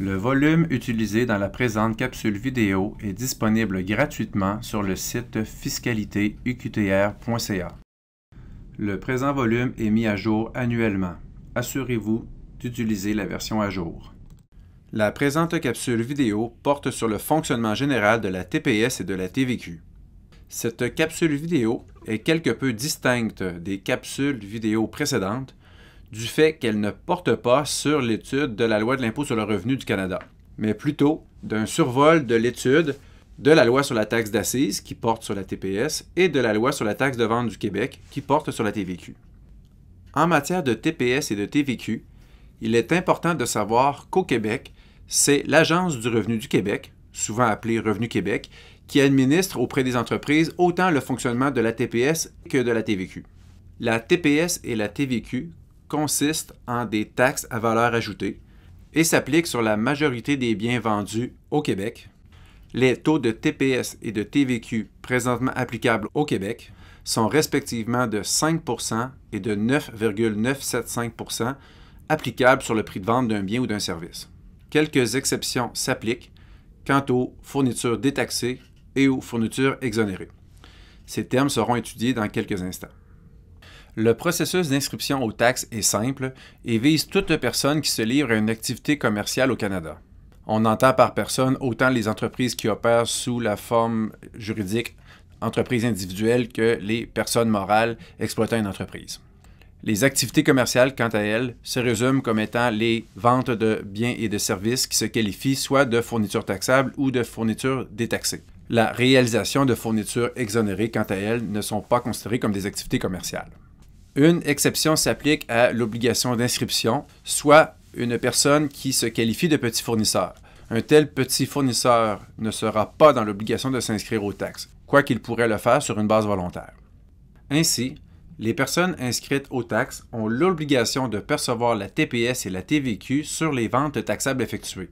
Le volume utilisé dans la présente capsule vidéo est disponible gratuitement sur le site fiscalite-uqtr.ca. Le présent volume est mis à jour annuellement. Assurez-vous d'utiliser la version à jour. La présente capsule vidéo porte sur le fonctionnement général de la TPS et de la TVQ. Cette capsule vidéo est quelque peu distincte des capsules vidéo précédentes du fait qu'elle ne porte pas sur l'étude de la loi de l'impôt sur le revenu du Canada, mais plutôt d'un survol de l'étude de la loi sur la taxe d'assises qui porte sur la TPS et de la loi sur la taxe de vente du Québec qui porte sur la TVQ. En matière de TPS et de TVQ, il est important de savoir qu'au Québec, c'est l'Agence du revenu du Québec, souvent appelée Revenu Québec, qui administre auprès des entreprises autant le fonctionnement de la TPS que de la TVQ. La TPS et la TVQ consiste en des taxes à valeur ajoutée et s'applique sur la majorité des biens vendus au Québec. Les taux de TPS et de TVQ présentement applicables au Québec sont respectivement de 5 et de 9,975 applicables sur le prix de vente d'un bien ou d'un service. Quelques exceptions s'appliquent quant aux fournitures détaxées et aux fournitures exonérées. Ces termes seront étudiés dans quelques instants. Le processus d'inscription aux taxes est simple et vise toute personne qui se livre à une activité commerciale au Canada. On entend par personne autant les entreprises qui opèrent sous la forme juridique entreprise individuelle que les personnes morales exploitant une entreprise. Les activités commerciales, quant à elles, se résument comme étant les ventes de biens et de services qui se qualifient soit de fournitures taxables ou de fournitures détaxées. La réalisation de fournitures exonérées, quant à elles, ne sont pas considérées comme des activités commerciales. Une exception s'applique à l'obligation d'inscription, soit une personne qui se qualifie de petit fournisseur. Un tel petit fournisseur ne sera pas dans l'obligation de s'inscrire aux taxes, quoiqu'il pourrait le faire sur une base volontaire. Ainsi, les personnes inscrites aux taxes ont l'obligation de percevoir la TPS et la TVQ sur les ventes taxables effectuées.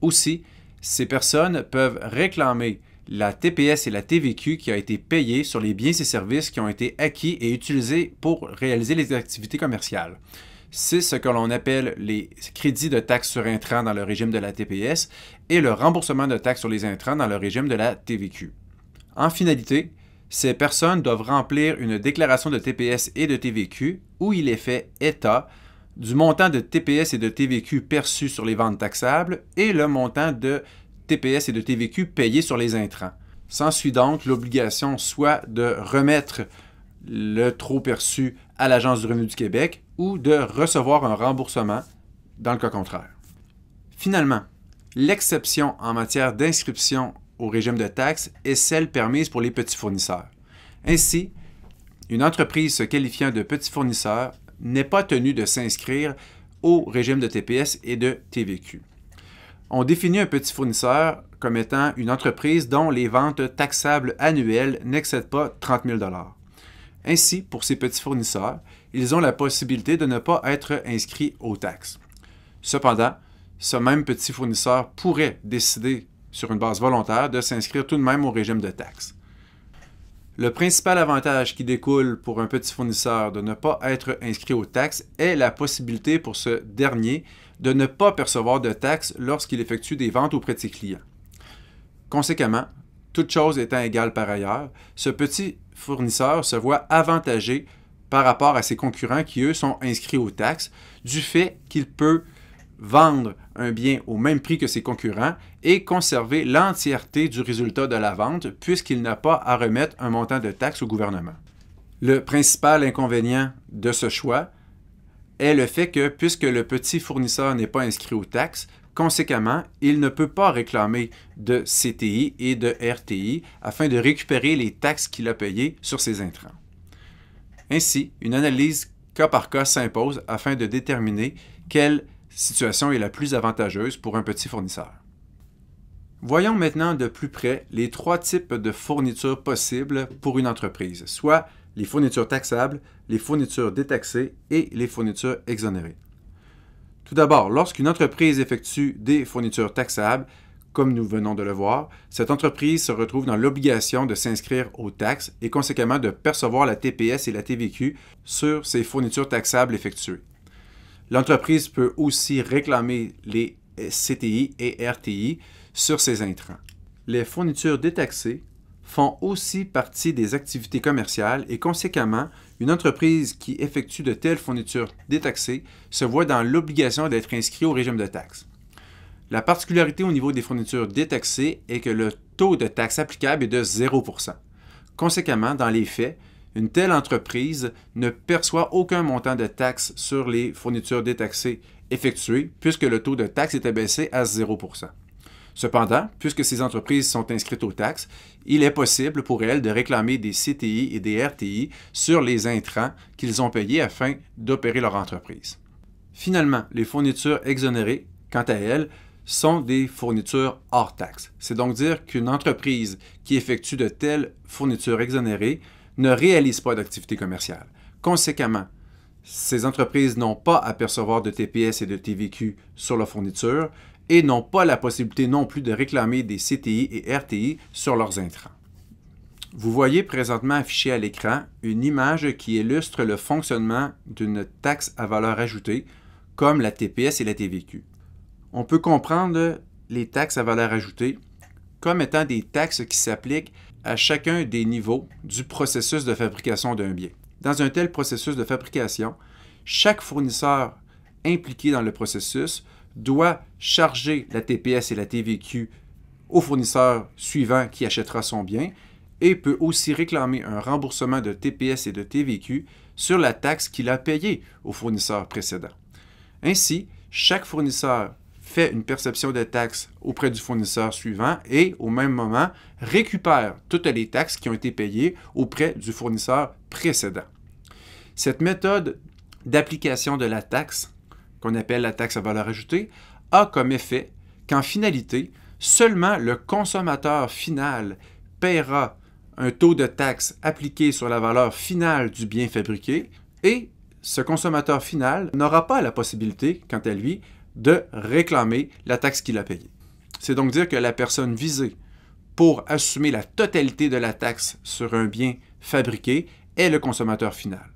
Aussi, ces personnes peuvent réclamer la TPS et la TVQ qui a été payée sur les biens et services qui ont été acquis et utilisés pour réaliser les activités commerciales. C'est ce que l'on appelle les crédits de taxes sur intrants dans le régime de la TPS et le remboursement de taxes sur les intrants dans le régime de la TVQ. En finalité, ces personnes doivent remplir une déclaration de TPS et de TVQ où il est fait état du montant de TPS et de TVQ perçu sur les ventes taxables et le montant de TPS et de TVQ payés sur les intrants. S'ensuit donc l'obligation soit de remettre le trop perçu à l'Agence du revenu du Québec ou de recevoir un remboursement dans le cas contraire. Finalement, l'exception en matière d'inscription au régime de taxes est celle permise pour les petits fournisseurs. Ainsi, une entreprise se qualifiant de petit fournisseur n'est pas tenue de s'inscrire au régime de TPS et de TVQ on définit un petit fournisseur comme étant une entreprise dont les ventes taxables annuelles n'excèdent pas 30 000 Ainsi, pour ces petits fournisseurs, ils ont la possibilité de ne pas être inscrits aux taxes. Cependant, ce même petit fournisseur pourrait décider, sur une base volontaire, de s'inscrire tout de même au régime de taxes. Le principal avantage qui découle pour un petit fournisseur de ne pas être inscrit aux taxes est la possibilité pour ce dernier de ne pas percevoir de taxes lorsqu'il effectue des ventes auprès de ses clients. Conséquemment, toute chose étant égale par ailleurs, ce petit fournisseur se voit avantagé par rapport à ses concurrents qui, eux, sont inscrits aux taxes, du fait qu'il peut vendre un bien au même prix que ses concurrents et conserver l'entièreté du résultat de la vente puisqu'il n'a pas à remettre un montant de taxes au gouvernement. Le principal inconvénient de ce choix, est le fait que, puisque le petit fournisseur n'est pas inscrit aux taxes, Conséquemment, il ne peut pas réclamer de CTI et de RTI afin de récupérer les taxes qu'il a payées sur ses intrants. Ainsi, une analyse cas par cas s'impose afin de déterminer quelle situation est la plus avantageuse pour un petit fournisseur. Voyons maintenant de plus près les trois types de fournitures possibles pour une entreprise, soit les fournitures taxables, les fournitures détaxées et les fournitures exonérées. Tout d'abord, lorsqu'une entreprise effectue des fournitures taxables, comme nous venons de le voir, cette entreprise se retrouve dans l'obligation de s'inscrire aux taxes et conséquemment de percevoir la TPS et la TVQ sur ses fournitures taxables effectuées. L'entreprise peut aussi réclamer les CTI et RTI sur ses intrants. Les fournitures détaxées font aussi partie des activités commerciales et conséquemment, une entreprise qui effectue de telles fournitures détaxées se voit dans l'obligation d'être inscrite au régime de taxes. La particularité au niveau des fournitures détaxées est que le taux de taxe applicable est de 0 Conséquemment, dans les faits, une telle entreprise ne perçoit aucun montant de taxe sur les fournitures détaxées effectuées puisque le taux de taxe est abaissé à 0 Cependant, puisque ces entreprises sont inscrites aux taxes, il est possible pour elles de réclamer des CTI et des RTI sur les intrants qu'ils ont payés afin d'opérer leur entreprise. Finalement, les fournitures exonérées, quant à elles, sont des fournitures hors taxes. C'est donc dire qu'une entreprise qui effectue de telles fournitures exonérées ne réalise pas d'activité commerciale. Conséquemment, ces entreprises n'ont pas à percevoir de TPS et de TVQ sur leurs fourniture et n'ont pas la possibilité non plus de réclamer des CTI et RTI sur leurs intrants. Vous voyez présentement affichée à l'écran une image qui illustre le fonctionnement d'une taxe à valeur ajoutée, comme la TPS et la TVQ. On peut comprendre les taxes à valeur ajoutée comme étant des taxes qui s'appliquent à chacun des niveaux du processus de fabrication d'un bien. Dans un tel processus de fabrication, chaque fournisseur impliqué dans le processus doit charger la TPS et la TVQ au fournisseur suivant qui achètera son bien et peut aussi réclamer un remboursement de TPS et de TVQ sur la taxe qu'il a payée au fournisseur précédent. Ainsi, chaque fournisseur fait une perception de taxe auprès du fournisseur suivant et, au même moment, récupère toutes les taxes qui ont été payées auprès du fournisseur précédent. Cette méthode d'application de la taxe qu'on appelle la taxe à valeur ajoutée, a comme effet qu'en finalité, seulement le consommateur final paiera un taux de taxe appliqué sur la valeur finale du bien fabriqué et ce consommateur final n'aura pas la possibilité, quant à lui, de réclamer la taxe qu'il a payée. C'est donc dire que la personne visée pour assumer la totalité de la taxe sur un bien fabriqué est le consommateur final.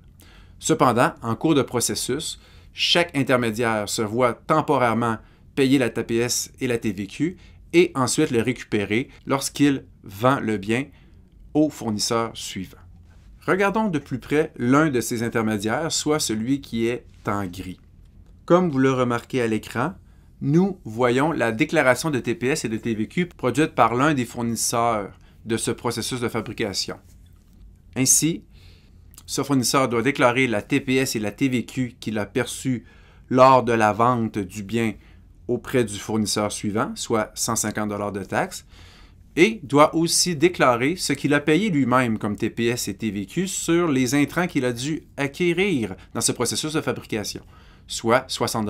Cependant, en cours de processus, chaque intermédiaire se voit temporairement payer la TPS et la TVQ et ensuite le récupérer lorsqu'il vend le bien au fournisseur suivant. Regardons de plus près l'un de ces intermédiaires, soit celui qui est en gris. Comme vous le remarquez à l'écran, nous voyons la déclaration de TPS et de TVQ produite par l'un des fournisseurs de ce processus de fabrication. Ainsi, ce fournisseur doit déclarer la TPS et la TVQ qu'il a perçue lors de la vente du bien auprès du fournisseur suivant, soit 150 de taxes, et doit aussi déclarer ce qu'il a payé lui-même comme TPS et TVQ sur les intrants qu'il a dû acquérir dans ce processus de fabrication, soit 60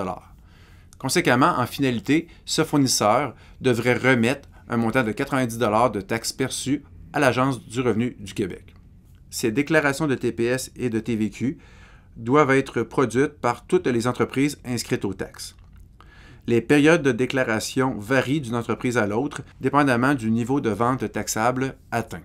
Conséquemment, en finalité, ce fournisseur devrait remettre un montant de 90 de taxes perçues à l'Agence du revenu du Québec ces déclarations de TPS et de TVQ doivent être produites par toutes les entreprises inscrites aux taxes. Les périodes de déclaration varient d'une entreprise à l'autre, dépendamment du niveau de vente taxable atteint.